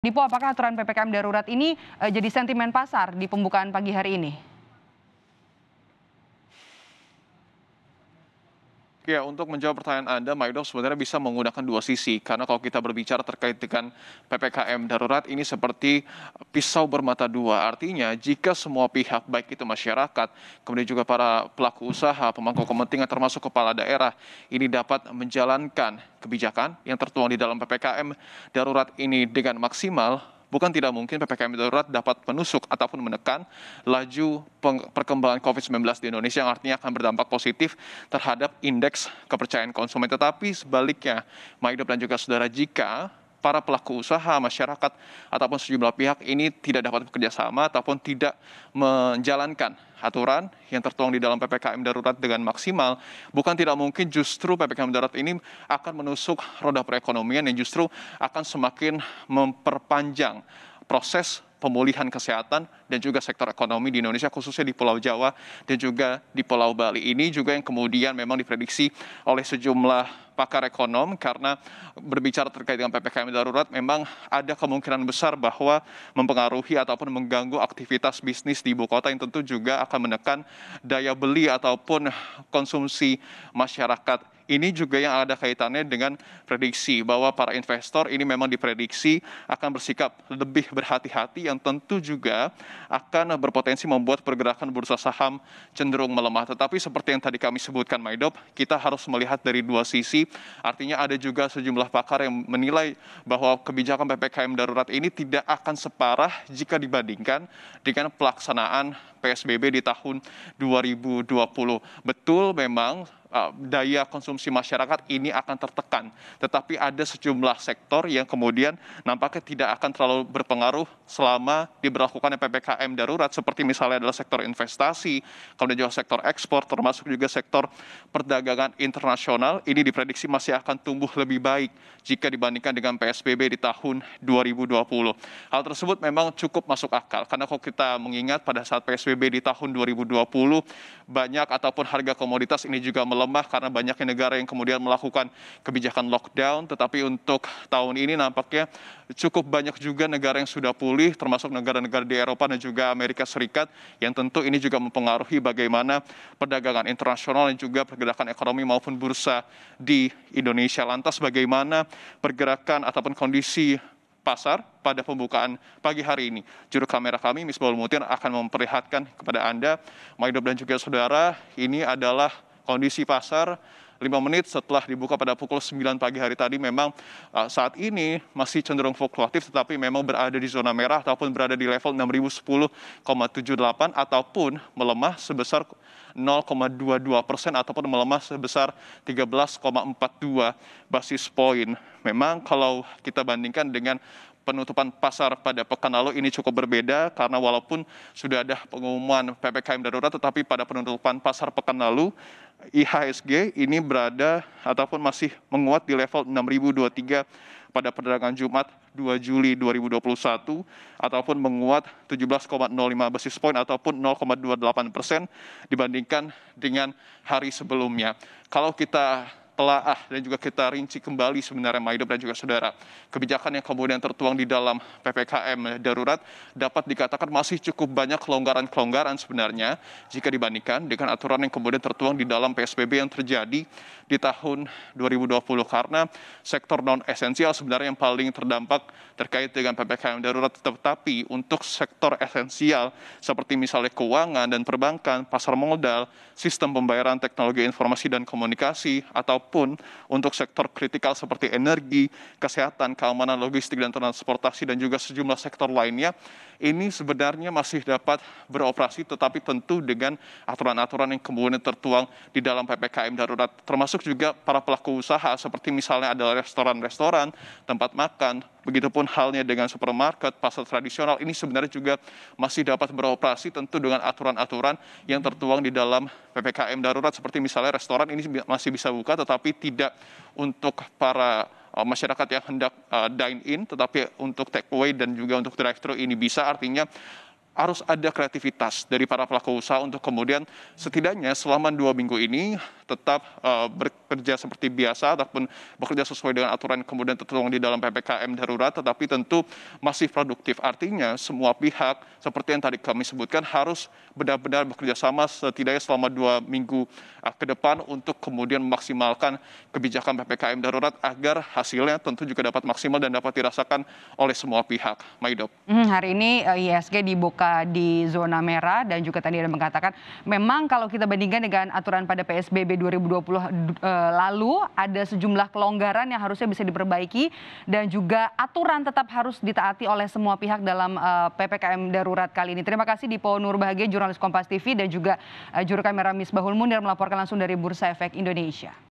Dipo, apakah aturan PPKM darurat ini eh, jadi sentimen pasar di pembukaan pagi hari ini? Ya, untuk menjawab pertanyaan Anda, Maidok sebenarnya bisa menggunakan dua sisi. Karena kalau kita berbicara terkait dengan PPKM darurat, ini seperti pisau bermata dua. Artinya, jika semua pihak, baik itu masyarakat, kemudian juga para pelaku usaha, pemangku kepentingan, termasuk kepala daerah, ini dapat menjalankan kebijakan yang tertuang di dalam PPKM darurat ini dengan maksimal, bukan tidak mungkin PPKM darurat dapat menusuk ataupun menekan laju perkembangan COVID-19 di Indonesia yang artinya akan berdampak positif terhadap indeks kepercayaan konsumen. Tetapi sebaliknya, Maidop dan juga saudara, jika para pelaku usaha, masyarakat, ataupun sejumlah pihak ini tidak dapat bekerjasama, ataupun tidak menjalankan aturan yang tertuang di dalam PPKM darurat dengan maksimal, bukan tidak mungkin justru PPKM darurat ini akan menusuk roda perekonomian yang justru akan semakin memperpanjang proses pemulihan kesehatan dan juga sektor ekonomi di Indonesia khususnya di Pulau Jawa dan juga di Pulau Bali ini juga yang kemudian memang diprediksi oleh sejumlah pakar ekonom karena berbicara terkait dengan PPKM darurat memang ada kemungkinan besar bahwa mempengaruhi ataupun mengganggu aktivitas bisnis di ibu kota yang tentu juga akan menekan daya beli ataupun konsumsi masyarakat ini juga yang ada kaitannya dengan prediksi bahwa para investor ini memang diprediksi akan bersikap lebih berhati-hati yang tentu juga akan berpotensi membuat pergerakan bursa saham cenderung melemah. Tetapi seperti yang tadi kami sebutkan Maidop, kita harus melihat dari dua sisi. Artinya ada juga sejumlah pakar yang menilai bahwa kebijakan PPKM darurat ini tidak akan separah jika dibandingkan dengan pelaksanaan PSBB di tahun 2020. Betul memang Uh, daya konsumsi masyarakat ini akan tertekan. Tetapi ada sejumlah sektor yang kemudian nampaknya tidak akan terlalu berpengaruh selama diberlakukannya PPKM darurat seperti misalnya adalah sektor investasi, kemudian juga sektor ekspor termasuk juga sektor perdagangan internasional ini diprediksi masih akan tumbuh lebih baik jika dibandingkan dengan PSBB di tahun 2020. Hal tersebut memang cukup masuk akal karena kalau kita mengingat pada saat PSBB di tahun 2020 banyak ataupun harga komoditas ini juga melemah karena banyaknya negara yang kemudian melakukan kebijakan lockdown. Tetapi untuk tahun ini nampaknya cukup banyak juga negara yang sudah pulih, termasuk negara-negara di Eropa dan juga Amerika Serikat, yang tentu ini juga mempengaruhi bagaimana perdagangan internasional dan juga pergerakan ekonomi maupun bursa di Indonesia. Lantas bagaimana pergerakan ataupun kondisi pasar pada pembukaan pagi hari ini. Juru kamera kami, Miss Paul Mutir, akan memperlihatkan kepada Anda, Maidob dan juga saudara, ini adalah kondisi pasar 5 menit setelah dibuka pada pukul 9 pagi hari tadi memang eh, saat ini masih cenderung fluktuatif tetapi memang berada di zona merah ataupun berada di level 6010,78 ataupun melemah sebesar 0,22 persen ataupun melemah sebesar 13,42 basis poin. Memang kalau kita bandingkan dengan penutupan pasar pada pekan lalu ini cukup berbeda karena walaupun sudah ada pengumuman PPKM darurat tetapi pada penutupan pasar pekan lalu IHSG ini berada ataupun masih menguat di level 6023 pada perdagangan Jumat 2 Juli 2021 ataupun menguat 17,05 basis point ataupun 0,28 persen dibandingkan dengan hari sebelumnya. Kalau kita telaah dan juga kita rinci kembali sebenarnya Maidop dan juga saudara. Kebijakan yang kemudian tertuang di dalam PPKM darurat dapat dikatakan masih cukup banyak kelonggaran-kelonggaran sebenarnya jika dibandingkan dengan aturan yang kemudian tertuang di dalam PSBB yang terjadi di tahun 2020 karena sektor non esensial sebenarnya yang paling terdampak terkait dengan PPKM darurat tetapi untuk sektor esensial seperti misalnya keuangan dan perbankan, pasar modal, sistem pembayaran teknologi informasi dan komunikasi ataupun untuk sektor kritikal seperti energi, kesehatan, keamanan logistik dan transportasi dan juga sejumlah sektor lainnya ini sebenarnya masih dapat beroperasi tetapi tentu dengan aturan-aturan yang kemudian tertuang di dalam PPKM darurat termasuk termasuk juga para pelaku usaha seperti misalnya adalah restoran-restoran, tempat makan, begitupun halnya dengan supermarket, pasar tradisional ini sebenarnya juga masih dapat beroperasi tentu dengan aturan-aturan yang tertuang di dalam PPKM darurat seperti misalnya restoran ini masih bisa buka tetapi tidak untuk para eh, masyarakat yang hendak eh, dine in tetapi untuk take away dan juga untuk drive thru ini bisa artinya harus ada kreativitas dari para pelaku usaha untuk kemudian setidaknya selama dua minggu ini tetap uh, ber, Bekerja seperti biasa ataupun bekerja sesuai dengan aturan kemudian tertuang di dalam PPKM darurat tetapi tentu masih produktif. Artinya semua pihak seperti yang tadi kami sebutkan harus benar-benar bekerja sama setidaknya selama dua minggu eh, ke depan untuk kemudian memaksimalkan kebijakan PPKM darurat agar hasilnya tentu juga dapat maksimal dan dapat dirasakan oleh semua pihak. Maidop. Hmm, hari ini eh, ISG dibuka di zona merah dan juga tadi ada mengatakan memang kalau kita bandingkan dengan aturan pada PSBB 2020 eh, lalu ada sejumlah kelonggaran yang harusnya bisa diperbaiki dan juga aturan tetap harus ditaati oleh semua pihak dalam eh, PPKM darurat kali ini. Terima kasih Dipo Nurbahagia, jurnalis Kompas TV dan juga eh, juru kamera Misbahul Munir melaporkan langsung dari Bursa Efek Indonesia.